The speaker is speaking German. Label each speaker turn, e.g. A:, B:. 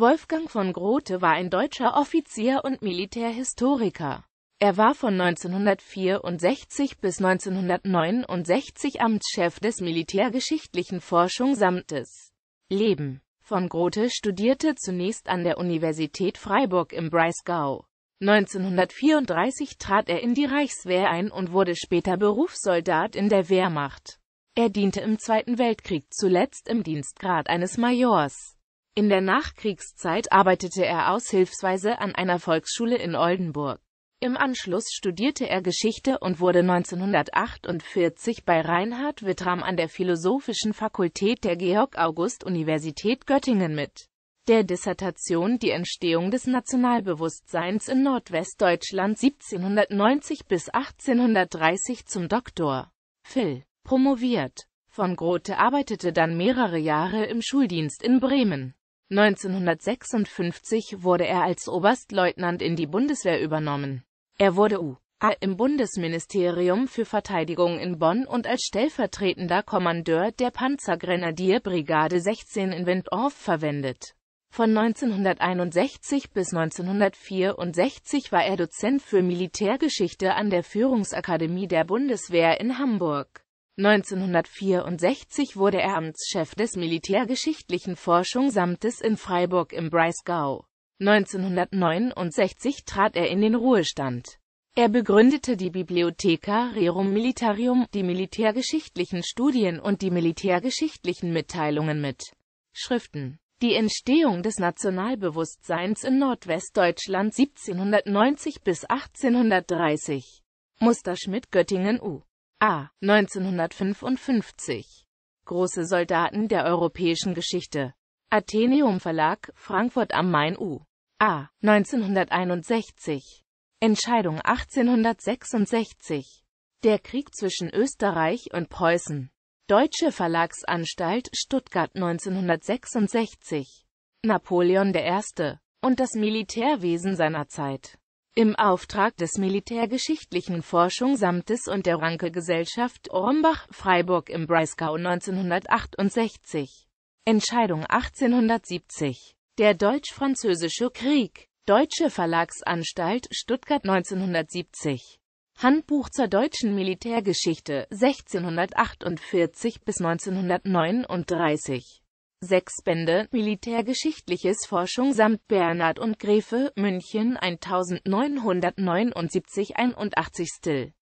A: Wolfgang von Grote war ein deutscher Offizier und Militärhistoriker. Er war von 1964 bis 1969 Amtschef des Militärgeschichtlichen Forschungsamtes. Leben Von Grote studierte zunächst an der Universität Freiburg im Breisgau. 1934 trat er in die Reichswehr ein und wurde später Berufssoldat in der Wehrmacht. Er diente im Zweiten Weltkrieg zuletzt im Dienstgrad eines Majors. In der Nachkriegszeit arbeitete er aushilfsweise an einer Volksschule in Oldenburg. Im Anschluss studierte er Geschichte und wurde 1948 bei Reinhard Wittram an der Philosophischen Fakultät der Georg-August-Universität Göttingen mit der Dissertation Die Entstehung des Nationalbewusstseins in Nordwestdeutschland 1790 bis 1830 zum Doktor Phil promoviert. Von Grote arbeitete dann mehrere Jahre im Schuldienst in Bremen. 1956 wurde er als Oberstleutnant in die Bundeswehr übernommen. Er wurde U.A. im Bundesministerium für Verteidigung in Bonn und als stellvertretender Kommandeur der Panzergrenadierbrigade 16 in Windorf verwendet. Von 1961 bis 1964 war er Dozent für Militärgeschichte an der Führungsakademie der Bundeswehr in Hamburg. 1964 wurde er Amtschef des Militärgeschichtlichen Forschungsamtes in Freiburg im Breisgau. 1969 trat er in den Ruhestand. Er begründete die Bibliotheca Rerum Militarium, die militärgeschichtlichen Studien und die militärgeschichtlichen Mitteilungen mit Schriften. Die Entstehung des Nationalbewusstseins in Nordwestdeutschland 1790 bis 1830. Musterschmidt Göttingen U. A. 1955. Große Soldaten der europäischen Geschichte. Athenium Verlag, Frankfurt am Main U. A. 1961. Entscheidung 1866. Der Krieg zwischen Österreich und Preußen. Deutsche Verlagsanstalt Stuttgart 1966. Napoleon I. und das Militärwesen seiner Zeit. Im Auftrag des Militärgeschichtlichen Forschungsamtes und der Ranke-Gesellschaft Ormbach, Freiburg im Breisgau 1968. Entscheidung 1870. Der Deutsch-Französische Krieg. Deutsche Verlagsanstalt Stuttgart 1970. Handbuch zur deutschen Militärgeschichte 1648 bis 1939 Sechs Bände, Militärgeschichtliches Forschung samt Bernhard und Gräfe, München 1979 81 Still.